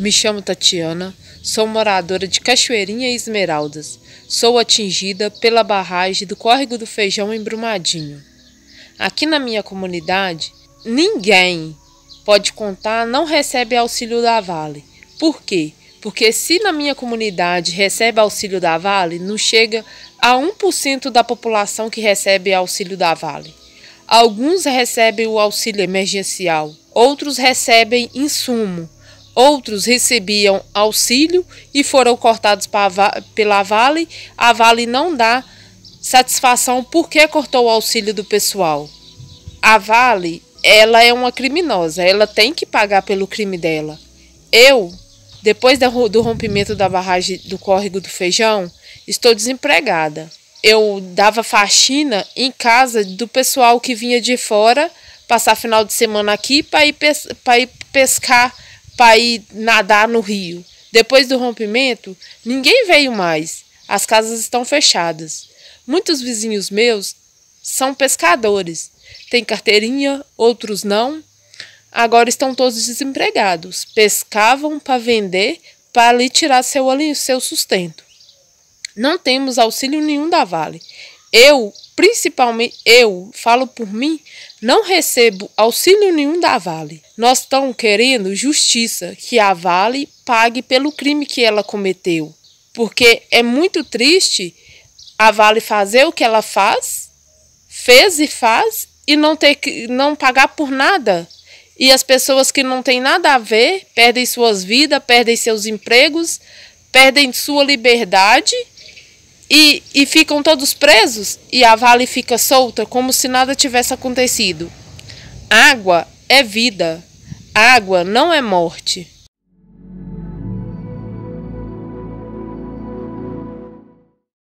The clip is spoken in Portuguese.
Me chamo Tatiana, sou moradora de Cachoeirinha e Esmeraldas. Sou atingida pela barragem do Córrego do Feijão em Brumadinho. Aqui na minha comunidade, ninguém pode contar não recebe auxílio da Vale. Por quê? Porque se na minha comunidade recebe auxílio da Vale, não chega a 1% da população que recebe auxílio da Vale. Alguns recebem o auxílio emergencial, outros recebem insumo, Outros recebiam auxílio e foram cortados pela Vale. A Vale não dá satisfação porque cortou o auxílio do pessoal. A Vale, ela é uma criminosa, ela tem que pagar pelo crime dela. Eu, depois do rompimento da barragem do córrego do feijão, estou desempregada. Eu dava faxina em casa do pessoal que vinha de fora passar final de semana aqui para ir, pes ir pescar para ir nadar no rio. Depois do rompimento, ninguém veio mais. As casas estão fechadas. Muitos vizinhos meus são pescadores. Têm carteirinha, outros não. Agora estão todos desempregados. Pescavam para vender, para lhe tirar seu, seu sustento. Não temos auxílio nenhum da Vale. Eu principalmente eu, falo por mim, não recebo auxílio nenhum da Vale. Nós estamos querendo justiça, que a Vale pague pelo crime que ela cometeu. Porque é muito triste a Vale fazer o que ela faz, fez e faz, e não, ter que, não pagar por nada. E as pessoas que não têm nada a ver perdem suas vidas, perdem seus empregos, perdem sua liberdade e, e ficam todos presos e a Vale fica solta como se nada tivesse acontecido. Água é vida. Água não é morte.